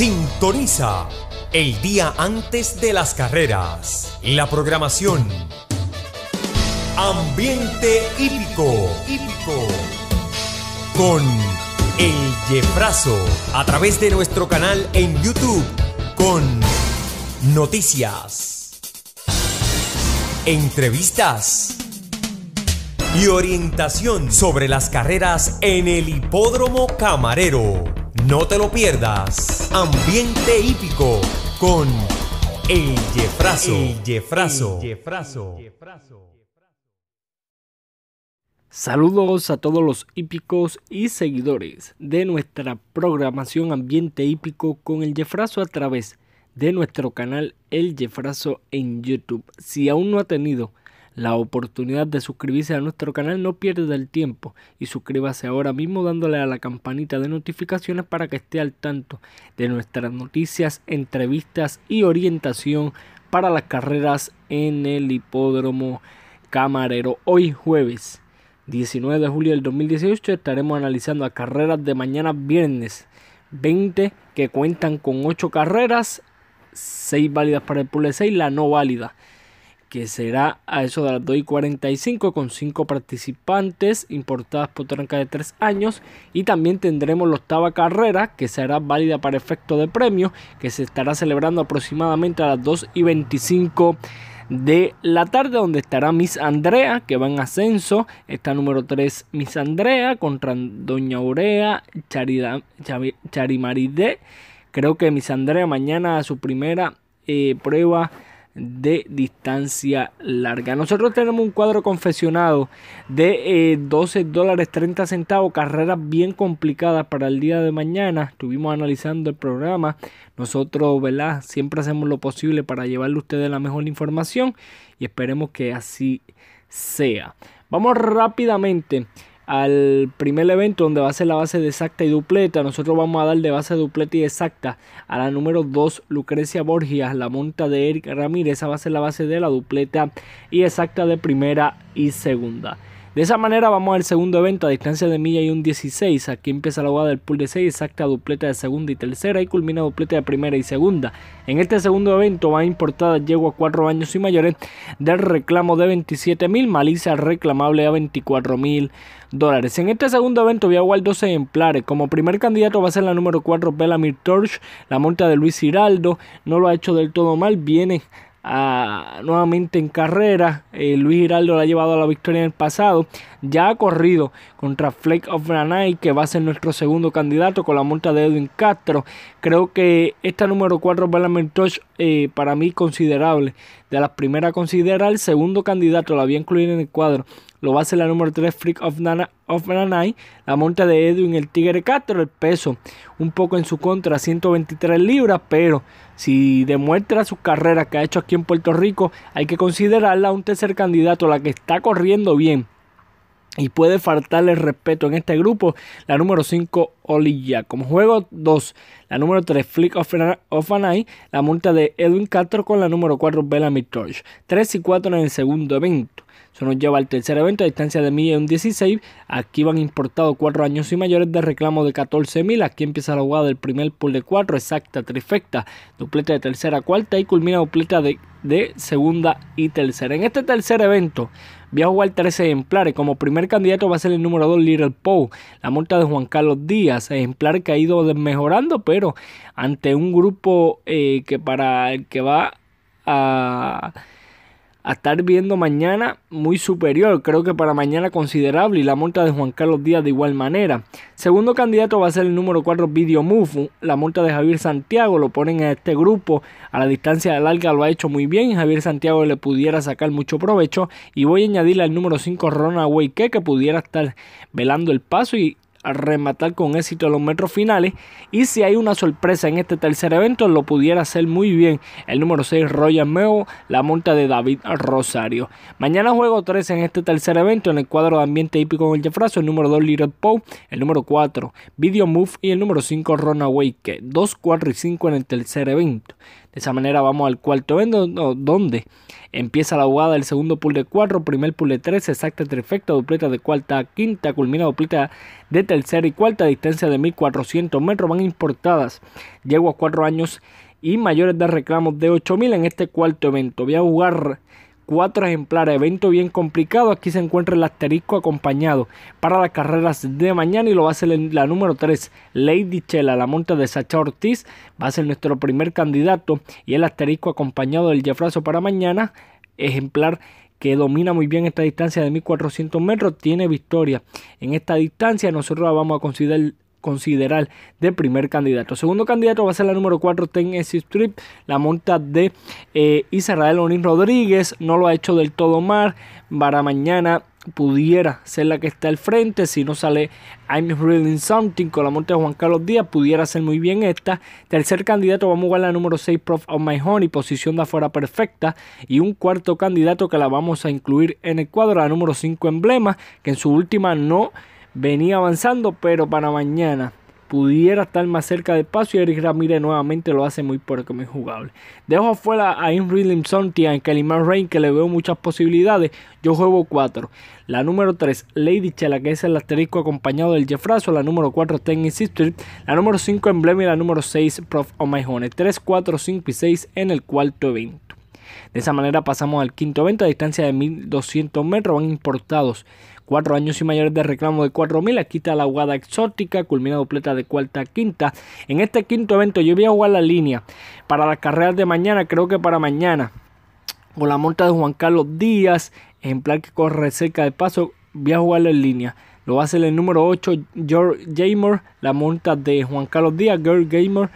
Sintoniza el día antes de las carreras. La programación. Ambiente hípico. Con El Yefrazo. A través de nuestro canal en YouTube. Con noticias. Entrevistas. Y orientación sobre las carreras en el Hipódromo Camarero. No te lo pierdas. Ambiente Hípico con El Jefrazo. El Jefrazo. Saludos a todos los hípicos y seguidores de nuestra programación Ambiente Hípico con el Jefrazo a través de nuestro canal El Jefrazo en YouTube. Si aún no ha tenido la oportunidad de suscribirse a nuestro canal, no pierde el tiempo y suscríbase ahora mismo dándole a la campanita de notificaciones para que esté al tanto de nuestras noticias, entrevistas y orientación para las carreras en el hipódromo camarero. Hoy jueves 19 de julio del 2018 estaremos analizando las carreras de mañana viernes 20 que cuentan con 8 carreras, 6 válidas para el pool 6, la no válida que será a eso de las 2 y 45 con 5 participantes importadas por tranca de 3 años y también tendremos la octava carrera que será válida para efecto de premio que se estará celebrando aproximadamente a las 2 y 25 de la tarde donde estará Miss Andrea que va en ascenso está número 3 Miss Andrea contra Doña Urea Charimaride creo que Miss Andrea mañana a su primera eh, prueba de distancia larga. Nosotros tenemos un cuadro confesionado de 12 eh, dólares 30 centavos, carreras bien complicadas para el día de mañana. Estuvimos analizando el programa. Nosotros, ¿verdad? Siempre hacemos lo posible para llevarle a ustedes la mejor información y esperemos que así sea. Vamos rápidamente al primer evento donde va a ser la base de exacta y dupleta. Nosotros vamos a dar de base dupleta y exacta a la número 2 Lucrecia Borgias, la monta de Eric Ramírez. Esa va a ser la base de la dupleta y exacta de primera y segunda. De esa manera vamos al segundo evento a distancia de milla y un 16. Aquí empieza la jugada del pool de 6, exacta dupleta de segunda y tercera y culmina dupleta de primera y segunda. En este segundo evento va importada yegua 4 años y mayores del reclamo de 27 mil, malicia reclamable a 24 mil dólares. En este segundo evento voy a jugar 12 ejemplares. Como primer candidato va a ser la número 4 Bellamir Torch, la monta de Luis Hiraldo. No lo ha hecho del todo mal, viene nuevamente en carrera. Eh, Luis Giraldo la ha llevado a la victoria en el pasado. Ya ha corrido contra Flake of the que va a ser nuestro segundo candidato con la monta de Edwin Castro. Creo que esta número 4 eh, para mí considerable. De las primeras considera el segundo candidato la voy a incluir en el cuadro lo va a hacer la número 3 Freak of, Nana, of Nanai, la monta de Edwin el Tigre Castro, el peso un poco en su contra, 123 libras, pero si demuestra su carrera que ha hecho aquí en Puerto Rico, hay que considerarla un tercer candidato, la que está corriendo bien y puede faltarle respeto en este grupo. La número 5, Olilla. Como juego 2, la número 3, Flick of, an Eye. La multa de Edwin Castro con la número 4, Bellamy Torch. 3 y 4 en el segundo evento. Eso nos lleva al tercer evento a distancia de 1.016. Aquí van importados 4 años y mayores de reclamo de 14.000. Aquí empieza la jugada del primer pool de 4, exacta, trifecta. Dupleta de tercera, cuarta y culmina dupleta de, de segunda y tercera. En este tercer evento Voy a jugar 13 ejemplares. Como primer candidato va a ser el número 2 Little Poe, la multa de Juan Carlos Díaz, ejemplar que ha ido mejorando, pero ante un grupo eh, que para el que va a a estar viendo mañana muy superior, creo que para mañana considerable y la multa de Juan Carlos Díaz de igual manera. Segundo candidato va a ser el número 4 Video Mufu, la multa de Javier Santiago, lo ponen en este grupo, a la distancia larga lo ha hecho muy bien, Javier Santiago le pudiera sacar mucho provecho y voy a añadirle al número 5 Ronald Weike, que pudiera estar velando el paso y rematar con éxito los metros finales. Y si hay una sorpresa en este tercer evento, lo pudiera hacer muy bien el número 6 Royal Meo, la monta de David Rosario. Mañana juego 3 en este tercer evento en el cuadro de ambiente hípico con el jefrazo el número 2 Little Poe, el número 4 Video Move y el número 5 Runaway, que 2, 4 y 5 en el tercer evento. De esa manera vamos al cuarto evento donde empieza la jugada del segundo pool de 4, primer pool de 3, exacta trifecta, dupleta de cuarta a quinta, culmina dupleta de tercera y cuarta distancia de 1.400 metros van importadas. Llego a cuatro años y mayores de reclamos de 8.000 en este cuarto evento. Voy a jugar cuatro ejemplares, evento bien complicado. Aquí se encuentra el asterisco acompañado para las carreras de mañana y lo va a ser la número 3, Lady Chela, la monta de Sacha Ortiz. Va a ser nuestro primer candidato y el asterisco acompañado del Jefrazo para mañana ejemplar que domina muy bien esta distancia de 1400 metros, tiene victoria en esta distancia. Nosotros la vamos a considerar considerar de primer candidato. Segundo candidato va a ser la número 4, Tennessee Strip, la monta de eh, Israel Rodríguez. No lo ha hecho del todo mal. Para mañana pudiera ser la que está al frente. Si no sale I'm Reading Something con la muerte de Juan Carlos Díaz, pudiera ser muy bien esta. Tercer candidato, vamos a jugar la número 6, Prof of My Honey, posición de afuera perfecta. Y un cuarto candidato que la vamos a incluir en el cuadro, la número 5, Emblema, que en su última no venía avanzando, pero para mañana pudiera estar más cerca de paso y Eric Ramírez nuevamente lo hace muy poco muy jugable. Dejo afuera a Henry Limson y a Kalimar Rain que le veo muchas posibilidades. Yo juego 4. La número 3, Lady Chela, que es el asterisco acompañado del Jeffrazo. La número 4, Ten Sister. La número 5, Emblem. Y la número 6, Prof. Honey. 3, 4, 5 y 6 en el cuarto evento. De esa manera pasamos al quinto evento a distancia de 1200 metros. Van importados Cuatro años y mayores de reclamo de 4.000. Aquí está la jugada exótica, culmina dupleta de cuarta a quinta. En este quinto evento yo voy a jugar la línea para las carreras de mañana, creo que para mañana. Con la monta de Juan Carlos Díaz, ejemplar que corre cerca de paso, voy a jugar la línea. Lo va a hacer el número 8, George Gamer, la monta de Juan Carlos Díaz, Girl Gamer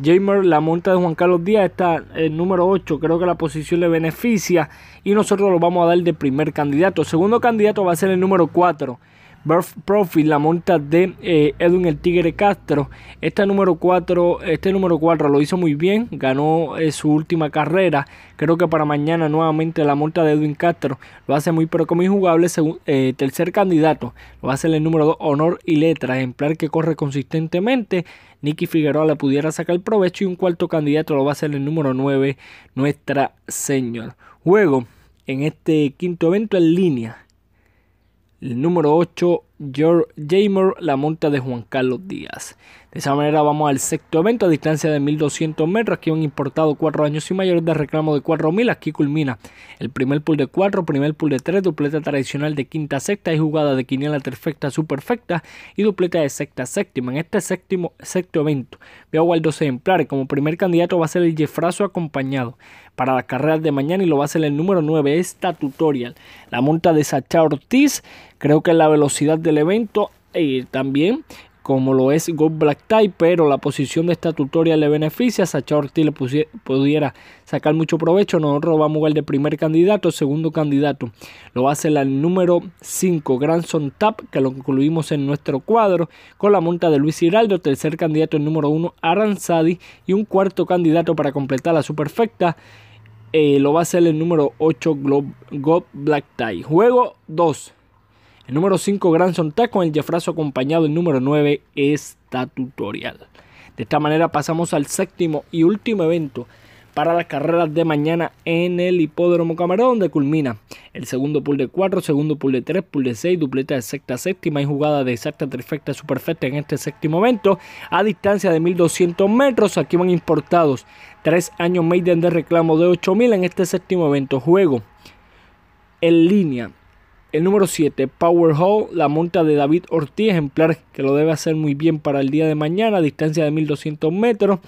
Jamer la monta de Juan Carlos Díaz está el número 8, creo que la posición le beneficia y nosotros lo vamos a dar de primer candidato. segundo candidato va a ser el número 4. Birth Profit, la monta de eh, Edwin el Tigre Castro. Este número 4, este número lo hizo muy bien, ganó eh, su última carrera. Creo que para mañana nuevamente la monta de Edwin Castro lo hace muy pero como jugable eh, tercer candidato lo va a hacer el número 2, Honor y Letra, ejemplar que corre consistentemente. Nicky Figueroa la pudiera sacar provecho y un cuarto candidato lo va a hacer el número 9, Nuestra Señor. Juego en este quinto evento en línea el número 8, George Jamer, la monta de Juan Carlos Díaz. De esa manera vamos al sexto evento a distancia de 1200 metros. Aquí han importado 4 años y mayores de reclamo de 4000. Aquí culmina el primer pool de 4, primer pool de 3, dupleta tradicional de quinta sexta y jugada de quiniela perfecta superfecta y dupleta de sexta séptima. En este séptimo sexto evento veo a 12 ejemplares. Como primer candidato va a ser el Jeffrazo acompañado para las carreras de mañana y lo va a ser el número 9, esta Tutorial. La monta de Sacha Ortiz Creo que la velocidad del evento y también como lo es Gold Black Tie, pero la posición de esta tutorial le beneficia. Sacha Ortiz le pudiera sacar mucho provecho. no robamos a de primer candidato, segundo candidato. Lo a hace el número 5, Granson Tap, que lo incluimos en nuestro cuadro, con la monta de Luis Hiraldo. Tercer candidato, el número 1, Aranzadi. Y un cuarto candidato para completar la superfecta. Eh, lo va a hacer el número 8, God Black Tie. Juego 2. El número 5, gran Tech, con el jefrazo acompañado. El número 9, tutorial De esta manera pasamos al séptimo y último evento para las carreras de mañana en el Hipódromo Camarón, donde culmina el segundo pool de 4, segundo pool de 3, pool de 6, dupleta de sexta, séptima y jugada de sexta, trifecta, superfecta en este séptimo evento a distancia de 1200 metros. Aquí van importados 3 años maiden de reclamo de 8000 en este séptimo evento. Juego en línea el número 7, Power Hall, la monta de David Ortiz, ejemplar que lo debe hacer muy bien para el día de mañana, distancia de 1200 metros.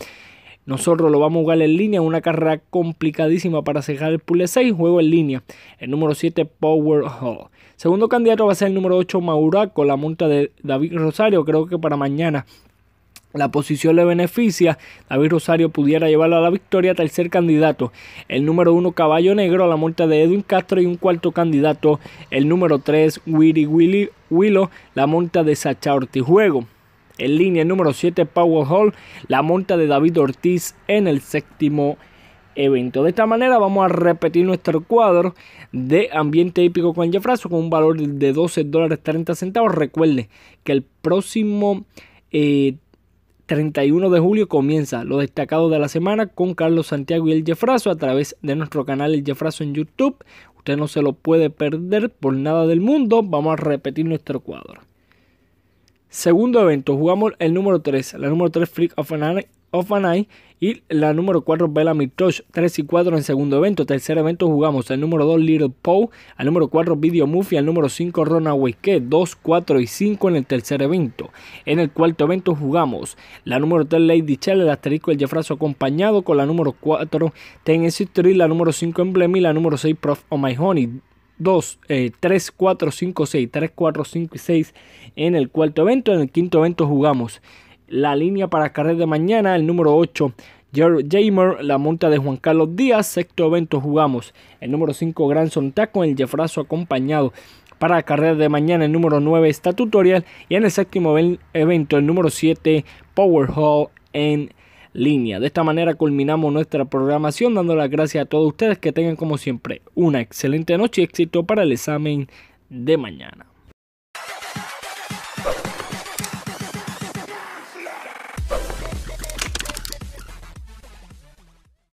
Nosotros lo vamos a jugar en línea, una carrera complicadísima para cerrar el pool 6, juego en línea. El número 7, Power Hall. Segundo candidato va a ser el número 8, con la monta de David Rosario, creo que para mañana la posición le beneficia. David Rosario pudiera llevarlo a la victoria. Tercer candidato, el número uno Caballo Negro la monta de Edwin Castro. Y un cuarto candidato, el número tres Willy Willy Willow, la monta de Sacha Ortiz. Juego. En línea el número 7, Power Hall, la monta de David Ortiz en el séptimo evento. De esta manera vamos a repetir nuestro cuadro de ambiente hípico con Jeffrazo con un valor de 12 dólares 30 centavos. Recuerde que el próximo eh, 31 de julio comienza lo destacado de la semana con Carlos Santiago y el Jefrazo a través de nuestro canal El Jefrazo en YouTube. Usted no se lo puede perder por nada del mundo. Vamos a repetir nuestro cuadro. Segundo evento, jugamos el número 3, la número 3 Flick of an of Y la número 4, Bella Tosh. 3 y 4 en segundo evento. Tercer evento jugamos el número 2, Little Poe, al número 4, Video Movie, al número 5, Runaway que 2, 4 y 5 en el tercer evento. En el cuarto evento jugamos la número 3, Lady Chell, el asterisco, el Jeffrazo acompañado con la número 4, Ten Street, la número 5, Emblem y la número 6, Prof. of oh My Honey. 2, 3, 4, 5, 6, 3, 4, 5 y 6 en el cuarto evento. En el quinto evento jugamos la línea para carrera de mañana, el número 8. Jerry Jamer, la monta de Juan Carlos Díaz, sexto evento jugamos. El número 5, Granson Taco, el jefrazo acompañado. Para carrera de mañana, el número 9, está tutorial. Y en el séptimo evento, el número 7, Power Hall en línea. De esta manera culminamos nuestra programación, dando las gracias a todos ustedes que tengan como siempre una excelente noche y éxito para el examen de mañana.